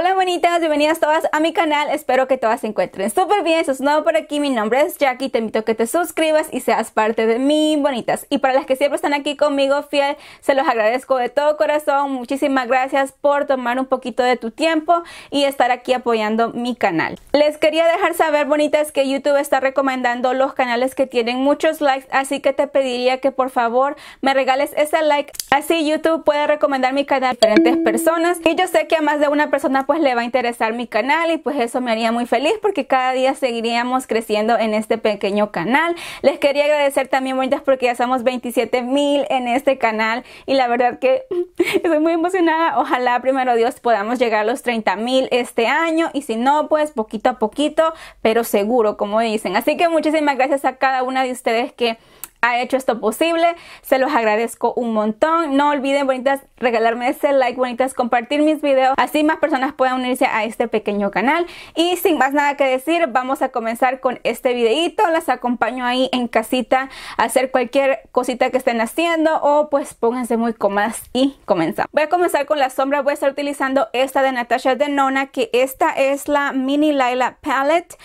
Hola bonitas, bienvenidas todas a mi canal, espero que todas se encuentren súper bien, si es nuevo por aquí, mi nombre es Jackie, te invito a que te suscribas y seas parte de mí, bonitas. Y para las que siempre están aquí conmigo, fiel, se los agradezco de todo corazón, muchísimas gracias por tomar un poquito de tu tiempo y estar aquí apoyando mi canal. Les quería dejar saber, bonitas, que YouTube está recomendando los canales que tienen muchos likes, así que te pediría que por favor me regales ese like, así YouTube puede recomendar mi canal a diferentes personas y yo sé que a más de una persona pues le va a interesar mi canal y pues eso me haría muy feliz porque cada día seguiríamos creciendo en este pequeño canal. Les quería agradecer también, bonitas, porque ya somos 27 mil en este canal y la verdad que estoy muy emocionada. Ojalá, primero Dios, podamos llegar a los 30 mil este año y si no, pues poquito a poquito, pero seguro, como dicen. Así que muchísimas gracias a cada una de ustedes que ha hecho esto posible. Se los agradezco un montón. No olviden, bonitas, regalarme ese like, bonitas, compartir mis videos. Así más personas puedan unirse a este pequeño canal. Y sin más nada que decir, vamos a comenzar con este videito. Las acompaño ahí en casita a hacer cualquier cosita que estén haciendo o pues pónganse muy cómodas y comenzamos. Voy a comenzar con la sombra. Voy a estar utilizando esta de Natasha Denona, que esta es la Mini Lila Palette.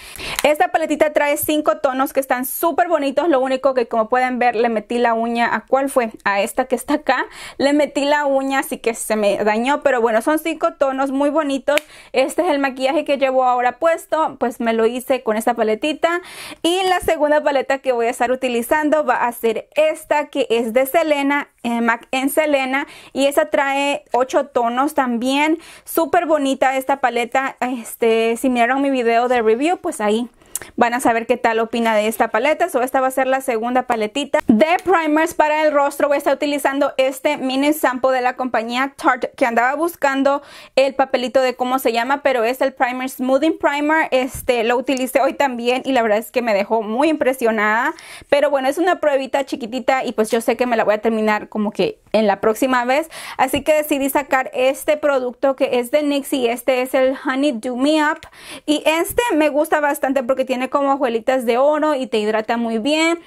Esta paletita trae cinco tonos que están súper bonitos. Lo único que como pueden ver le metí la uña, ¿a cuál fue? A esta que está acá, le metí la uña así que se me dañó, pero bueno, son cinco tonos muy bonitos, este es el maquillaje que llevo ahora puesto, pues me lo hice con esta paletita y la segunda paleta que voy a estar utilizando va a ser esta que es de Selena, eh, MAC en Selena y esa trae ocho tonos también, súper bonita esta paleta, este, si miraron mi video de review, pues ahí van a saber qué tal opina de esta paleta. o esta va a ser la segunda paletita. De primers para el rostro voy a estar utilizando este mini sample de la compañía Tarte que andaba buscando el papelito de cómo se llama, pero es el primer smoothing primer. Este lo utilicé hoy también y la verdad es que me dejó muy impresionada. Pero bueno, es una pruebita chiquitita y pues yo sé que me la voy a terminar como que en la próxima vez. Así que decidí sacar este producto que es de NYX y este es el Honey Do Me Up. Y este me gusta bastante porque tiene como hojuelitas de oro y te hidrata muy bien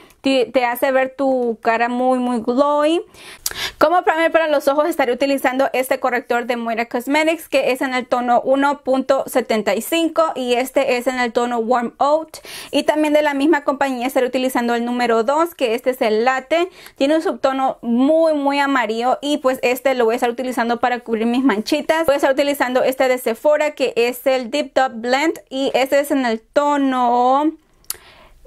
te hace ver tu cara muy muy glowy. Como primer para los ojos estaré utilizando este corrector de Moira Cosmetics que es en el tono 1.75 y este es en el tono Warm Out y también de la misma compañía estaré utilizando el número 2 que este es el Latte, tiene un subtono muy muy amarillo y pues este lo voy a estar utilizando para cubrir mis manchitas. Voy a estar utilizando este de Sephora que es el Dip Top Blend y este es en el tono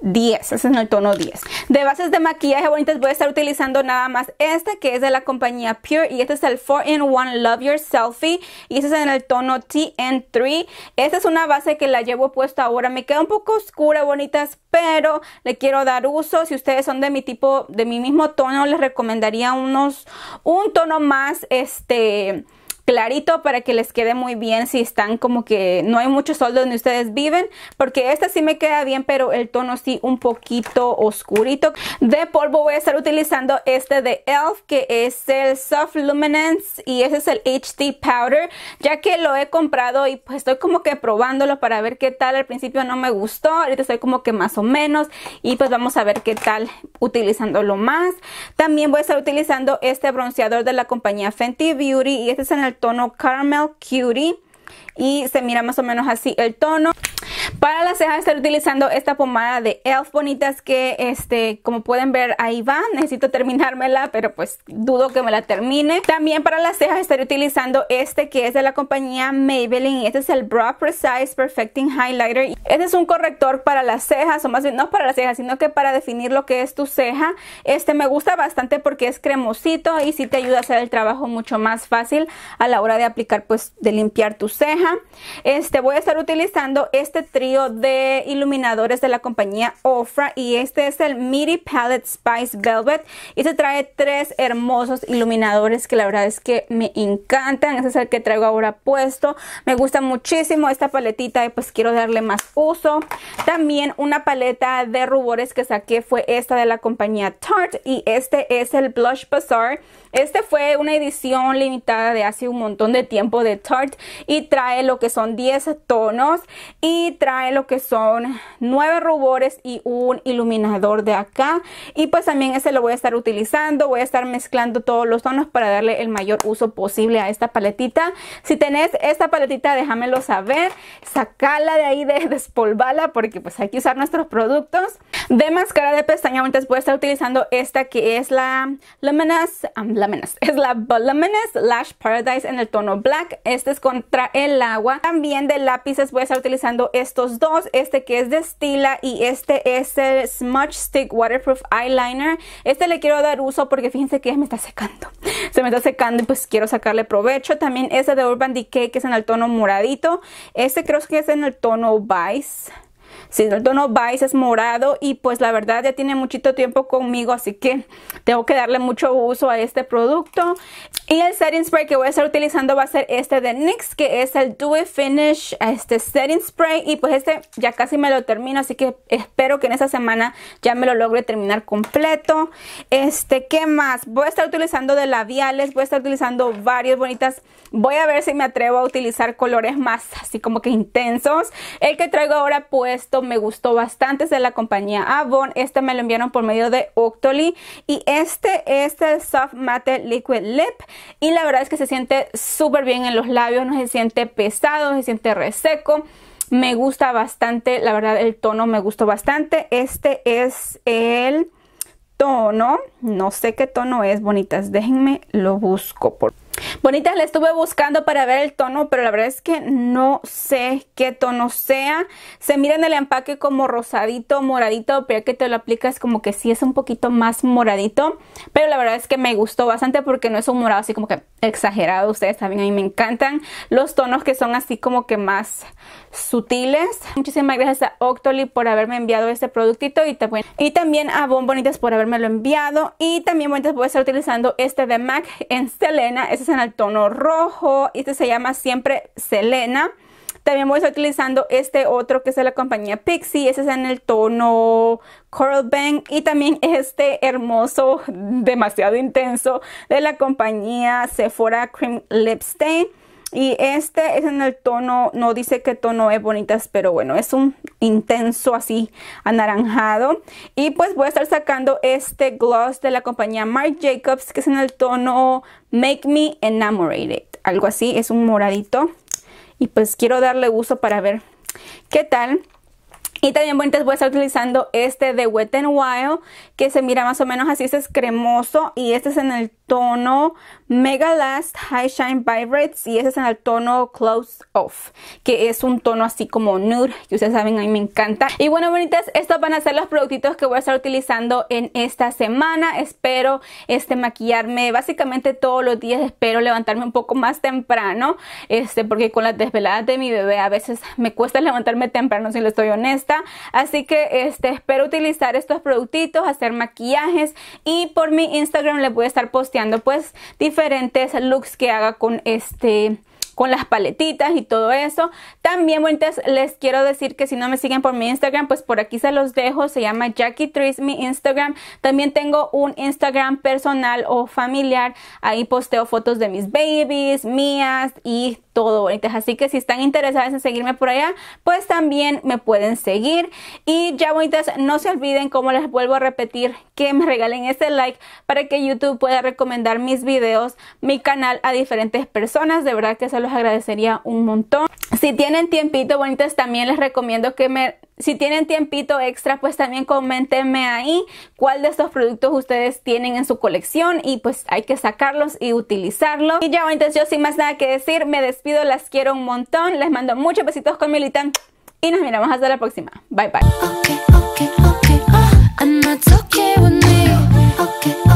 10, este es en el tono 10. De bases de maquillaje bonitas voy a estar utilizando nada más esta que es de la compañía Pure y este es el 4-in-1 Love Your Selfie y este es en el tono TN3. Esta es una base que la llevo puesta ahora, me queda un poco oscura, bonitas, pero le quiero dar uso. Si ustedes son de mi tipo, de mi mismo tono, les recomendaría unos, un tono más, este clarito para que les quede muy bien si están como que no hay mucho sol donde ustedes viven, porque esta sí me queda bien, pero el tono sí un poquito oscurito. De polvo voy a estar utilizando este de e.l.f. que es el Soft Luminance y ese es el HD Powder, ya que lo he comprado y pues estoy como que probándolo para ver qué tal. Al principio no me gustó, ahorita estoy como que más o menos y pues vamos a ver qué tal utilizándolo más. También voy a estar utilizando este bronceador de la compañía Fenty Beauty y este es en el tono Caramel Cutie y se mira más o menos así el tono. Para las cejas estaré utilizando esta pomada de ELF Bonitas que, este, como pueden ver, ahí va. Necesito terminármela, pero pues dudo que me la termine. También para las cejas estaré utilizando este que es de la compañía Maybelline. Este es el Brow Precise Perfecting Highlighter. Este es un corrector para las cejas, o más bien no para las cejas, sino que para definir lo que es tu ceja. Este me gusta bastante porque es cremosito y sí te ayuda a hacer el trabajo mucho más fácil a la hora de aplicar, pues, de limpiar tu ceja. Este, voy a estar utilizando este trío de iluminadores de la compañía Ofra y este es el Midi Palette Spice Velvet y se trae tres hermosos iluminadores que la verdad es que me encantan. este es el que traigo ahora puesto. Me gusta muchísimo esta paletita y pues quiero darle más uso. También una paleta de rubores que saqué fue esta de la compañía Tarte y este es el Blush Bazaar. Este fue una edición limitada de hace un montón de tiempo de Tarte y trae lo que son 10 tonos y trae lo que son nueve rubores y un iluminador de acá. Y pues también este lo voy a estar utilizando. Voy a estar mezclando todos los tonos para darle el mayor uso posible a esta paletita. Si tenés esta paletita, déjamelo saber. Sacala de ahí, de, despolvala, porque pues hay que usar nuestros productos. De máscara de pestaña, voy a estar utilizando esta que es la Luminous, um, es la Lash Paradise en el tono black. Este es contra el agua. También de lápices voy a estar utilizando estos dos, este que es de Stila y este es el Smudge Stick Waterproof Eyeliner. Este le quiero dar uso porque fíjense que me está secando. Se me está secando y pues quiero sacarle provecho. También este de Urban Decay que es en el tono moradito. Este creo que es en el tono Vice. Si el tono Vice es morado y pues la verdad ya tiene muchito tiempo conmigo, así que tengo que darle mucho uso a este producto. Y el setting spray que voy a estar utilizando va a ser este de NYX, que es el Dewy Finish este setting spray. Y pues este ya casi me lo termino, así que espero que en esta semana ya me lo logre terminar completo. Este, ¿qué más? Voy a estar utilizando de labiales, voy a estar utilizando varias bonitas Voy a ver si me atrevo a utilizar colores más así como que intensos. El que traigo ahora puesto me gustó bastante, es de la compañía Avon. Este me lo enviaron por medio de Octoly. Y este, es el Soft Matte Liquid Lip. Y la verdad es que se siente súper bien en los labios, no se siente pesado, no se siente reseco me gusta bastante, la verdad el tono me gustó bastante. Este es el tono, no sé qué tono es, bonitas, déjenme lo busco por Bonitas, la estuve buscando para ver el tono, pero la verdad es que no sé qué tono sea. Se mira en el empaque como rosadito, moradito, pero ya que te lo aplicas como que sí es un poquito más moradito. Pero la verdad es que me gustó bastante porque no es un morado así como que exagerado. Ustedes también a mí me encantan los tonos que son así como que más sutiles. Muchísimas gracias a Octoly por haberme enviado este productito y también, a Bon Bonitas por lo enviado. Y también Bonitas voy a estar utilizando este de MAC en Selena. Este es en tono rojo. Este se llama siempre Selena. También voy a estar utilizando este otro que es de la compañía Pixie. Ese es en el tono Coral Bang. Y también este hermoso, demasiado intenso, de la compañía Sephora Cream Lip Stain. Y este es en el tono, no dice qué tono es bonitas, pero bueno, es un intenso así anaranjado. Y pues voy a estar sacando este gloss de la compañía Marc Jacobs, que es en el tono Make Me Enamorated. Algo así, es un moradito. Y pues quiero darle uso para ver qué tal. Y también bonitas voy a estar utilizando este de Wet n Wild que se mira más o menos así, este es cremoso y este es en el tono Mega Last High Shine Vibrates y ese es en el tono Close Off, que es un tono así como nude, que ustedes saben, a mí me encanta. Y bueno, bonitas, estos van a ser los productitos que voy a estar utilizando en esta semana. Espero este maquillarme básicamente todos los días, espero levantarme un poco más temprano, este porque con las desveladas de mi bebé a veces me cuesta levantarme temprano si le estoy honesta. Así que este espero utilizar estos productitos, hacer maquillajes y por mi Instagram les voy a estar posteando pues diferentes diferentes looks que haga con este con las paletitas y todo eso. También, entonces les quiero decir que si no me siguen por mi Instagram, pues por aquí se los dejo. Se llama Jackie Trees mi Instagram. También tengo un Instagram personal o familiar. Ahí posteo fotos de mis babies, mías y todo bonitas. Así que si están interesadas en seguirme por allá, pues también me pueden seguir. Y ya bonitas, no se olviden, como les vuelvo a repetir, que me regalen ese like para que YouTube pueda recomendar mis videos, mi canal a diferentes personas. De verdad que se los agradecería un montón. Si tienen tiempito, bonitas, también les recomiendo que me si tienen tiempito extra, pues también comentenme ahí cuál de estos productos ustedes tienen en su colección y pues hay que sacarlos y utilizarlos. Y ya, bonitas yo sin más nada que decir, me despido las quiero un montón, les mando muchos besitos con Militán y nos miramos hasta la próxima. Bye bye. Uh,